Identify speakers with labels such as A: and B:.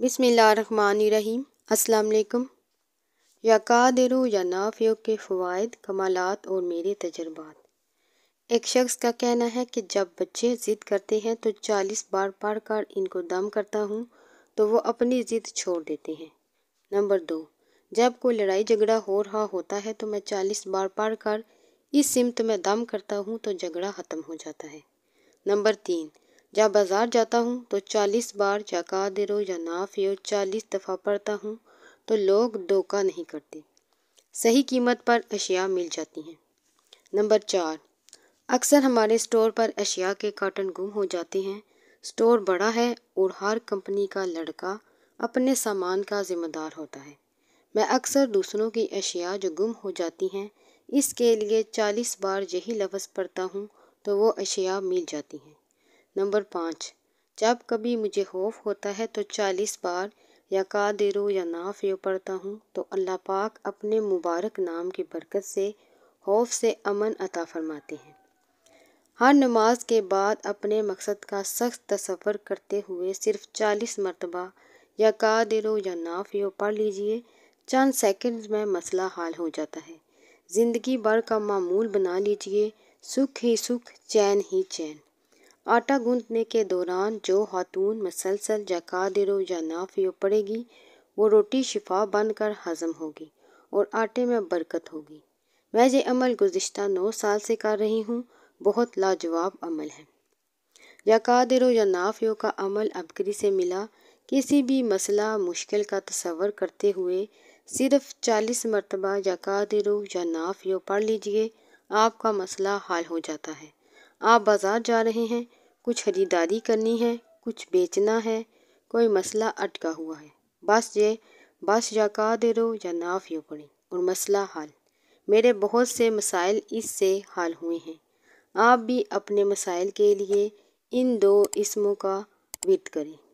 A: बिसमीम् अल्लाम या दरु या नाफियों के फ़वाद कमालत और मेरे तजर्बात एक शख्स का कहना है कि जब बच्चे ज़िद करते हैं तो चालीस बार पढ़ कर इनको दम करता हूँ तो वो अपनी ज़िद छोड़ देते हैं नंबर दो जब कोई लड़ाई झगड़ा हो रहा होता है तो मैं चालीस बार पढ़ कर इस सिमत में दम करता हूँ तो झगड़ा ख़त्म हो जाता है नंबर तीन जब बाज़ार जाता हूँ तो चालीस बार दे रो या नाफियो चालीस दफ़ा पढ़ता हूँ तो लोग धोखा नहीं करते सही कीमत पर अशिया मिल जाती हैं नंबर चार अक्सर हमारे स्टोर पर अशिया के कार्टन गुम हो जाते हैं स्टोर बड़ा है और हर कंपनी का लड़का अपने सामान का ज़िम्मेदार होता है मैं अक्सर दूसरों की अशिया जो गुम हो जाती हैं इसके लिए चालीस बार यही लफ्ज़ पढ़ता हूँ तो वो अशिया मिल जाती हैं नंबर पाँच जब कभी मुझे खौफ होता है तो चालीस बार या का रो या नाफ ये पढ़ता हूँ तो अल्लाह पाक अपने मुबारक नाम की बरकत से खौफ से अमन अता फरमाते हैं हर नमाज के बाद अपने मकसद का सख्त तसफ़र करते हुए सिर्फ चालीस मरतबा या का कादिरु या नाफ ये पढ़ लीजिए चंद सेकंड्स में मसला हाल हो जाता है ज़िंदगी भर का मामूल बना लीजिए सुख ही सुख चैन ही चैन आटा गूंदने के दौरान जो खातून मसलसल जकादिर या नाफियो पड़ेगी वो रोटी शिफा बनकर हज़म होगी और आटे में बरकत होगी मैं ये अमल गुज्त नौ साल से कर रही हूँ बहुत लाजवाब अमल है यकादिर या नाफियों का अमल अबकरी से मिला किसी भी मसला मुश्किल का तस्वर करते हुए सिर्फ चालीस मरतबा यकादिर या नाफियो पढ़ लीजिए आपका मसला हल हो जाता है आप बाज़ार जा रहे हैं कुछ खरीदारी करनी है कुछ बेचना है कोई मसला अटका हुआ है बस ये बस या रो या नाफ यो पड़ी और मसला हल मेरे बहुत से मसाइल इससे हल हुए हैं आप भी अपने मसाइल के लिए इन दो इसमों का वित करें